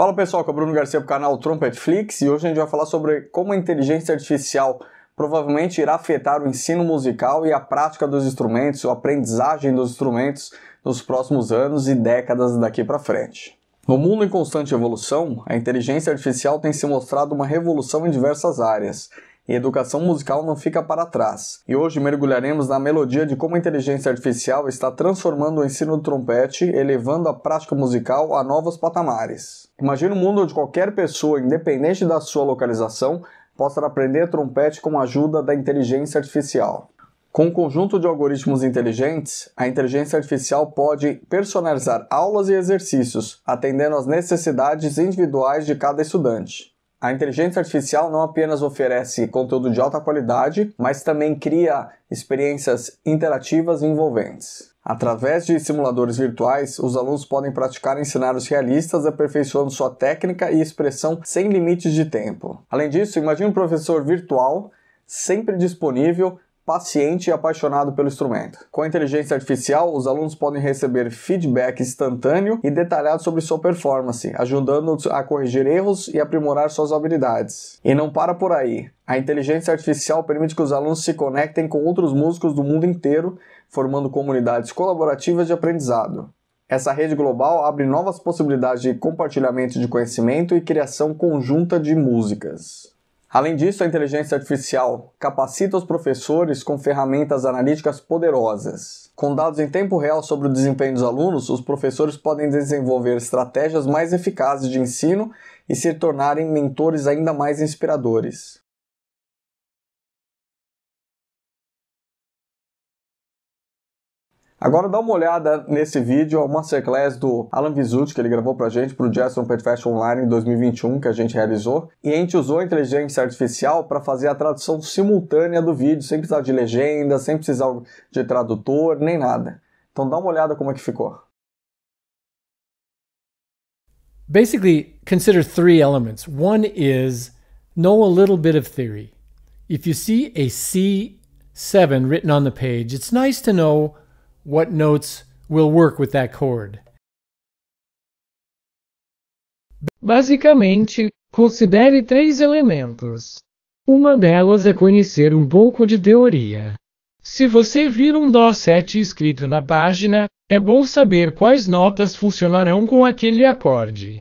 Fala pessoal, que é o Bruno Garcia do canal Trumpetflix e hoje a gente vai falar sobre como a inteligência artificial provavelmente irá afetar o ensino musical e a prática dos instrumentos, a aprendizagem dos instrumentos nos próximos anos e décadas daqui para frente. No mundo em constante evolução, a inteligência artificial tem se mostrado uma revolução em diversas áreas e educação musical não fica para trás. E hoje mergulharemos na melodia de como a inteligência artificial está transformando o ensino do trompete, elevando a prática musical a novos patamares. Imagine um mundo onde qualquer pessoa, independente da sua localização, possa aprender trompete com a ajuda da inteligência artificial. Com um conjunto de algoritmos inteligentes, a inteligência artificial pode personalizar aulas e exercícios, atendendo às necessidades individuais de cada estudante. A inteligência artificial não apenas oferece conteúdo de alta qualidade, mas também cria experiências interativas e envolventes. Através de simuladores virtuais, os alunos podem praticar em cenários realistas, aperfeiçoando sua técnica e expressão sem limites de tempo. Além disso, imagine um professor virtual sempre disponível paciente e apaixonado pelo instrumento. Com a inteligência artificial, os alunos podem receber feedback instantâneo e detalhado sobre sua performance, ajudando-os a corrigir erros e aprimorar suas habilidades. E não para por aí. A inteligência artificial permite que os alunos se conectem com outros músicos do mundo inteiro, formando comunidades colaborativas de aprendizado. Essa rede global abre novas possibilidades de compartilhamento de conhecimento e criação conjunta de músicas. Além disso, a inteligência artificial capacita os professores com ferramentas analíticas poderosas. Com dados em tempo real sobre o desempenho dos alunos, os professores podem desenvolver estratégias mais eficazes de ensino e se tornarem mentores ainda mais inspiradores. Agora dá uma olhada nesse vídeo, é a masterclass do Alan Vizut que ele gravou pra gente pro Jason Pet Fashion Online em 2021 que a gente realizou. E a gente usou a inteligência artificial para fazer a tradução simultânea do vídeo, sem precisar de legenda, sem precisar de tradutor, nem nada. Então dá uma olhada como é que ficou. Basically, consider three elements. One is know a little bit of theory. If you see a C7 written on the page, it's nice to know what notes will work with that chord. Basicamente, considere três elementos. Uma delas é conhecer um pouco de teoria. Se você vir um Dó 7 escrito na página, é bom saber quais notas funcionarão com aquele acorde.